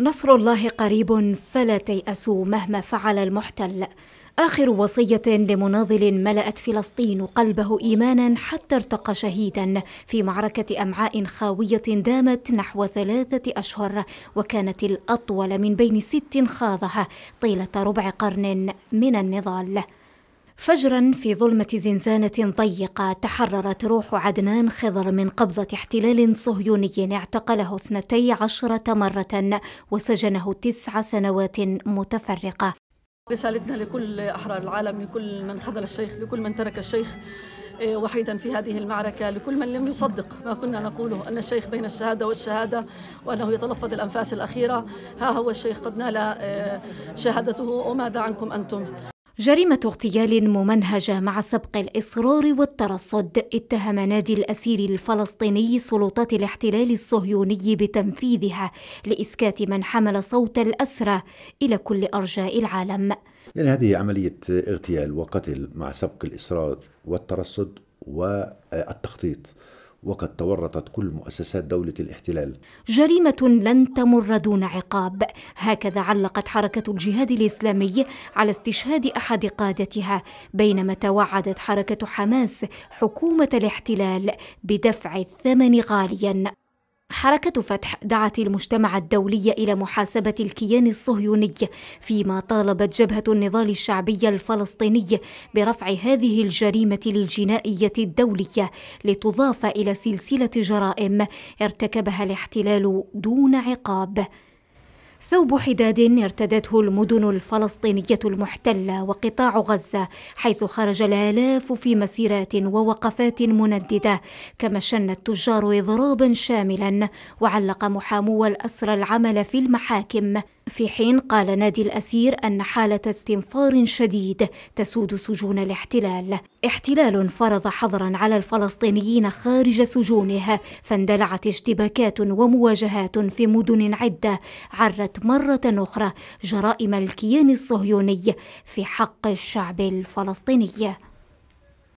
نصر الله قريب فلا تيأسوا مهما فعل المحتل آخر وصية لمناضل ملأت فلسطين قلبه إيمانا حتى ارتقى شهيدا في معركة أمعاء خاوية دامت نحو ثلاثة أشهر وكانت الأطول من بين ست خاضها طيلة ربع قرن من النضال فجرا في ظلمة زنزانة ضيقة تحررت روح عدنان خضر من قبضة احتلال صهيوني اعتقله اثنتي عشرة مرة وسجنه تسع سنوات متفرقة رسالتنا لكل أحرار العالم لكل من خذل الشيخ لكل من ترك الشيخ آه، وحيدا في هذه المعركة لكل من لم يصدق ما كنا نقوله أن الشيخ بين الشهادة والشهادة وأنه يتلفظ الأنفاس الأخيرة ها هو الشيخ قد نال آه، شهادته وماذا عنكم أنتم جريمة اغتيال ممنهجة مع سبق الإصرار والترصد اتهم نادي الأسير الفلسطيني سلطات الاحتلال الصهيوني بتنفيذها لإسكات من حمل صوت الأسرى إلى كل أرجاء العالم يعني هذه عملية اغتيال وقتل مع سبق الإصرار والترصد والتخطيط وقد تورطت كل مؤسسات دولة الاحتلال. جريمة لن تمر دون عقاب، هكذا علقت حركة الجهاد الإسلامي على استشهاد أحد قادتها، بينما توعدت حركة حماس حكومة الاحتلال بدفع الثمن غاليا. حركة فتح دعت المجتمع الدولي إلى محاسبة الكيان الصهيوني فيما طالبت جبهة النضال الشعبي الفلسطيني برفع هذه الجريمة الجنائية الدولية لتضاف إلى سلسلة جرائم ارتكبها الاحتلال دون عقاب ثوب حداد ارتدته المدن الفلسطينية المحتلة وقطاع غزة حيث خرج الآلاف في مسيرات ووقفات منددة كما شن التجار إضرابا شاملا وعلق محامو الأسرى العمل في المحاكم في حين قال نادي الأسير أن حالة استنفار شديد تسود سجون الاحتلال احتلال فرض حظرا على الفلسطينيين خارج سجونها فاندلعت اشتباكات ومواجهات في مدن عدة عرت مرة أخرى جرائم الكيان الصهيوني في حق الشعب الفلسطيني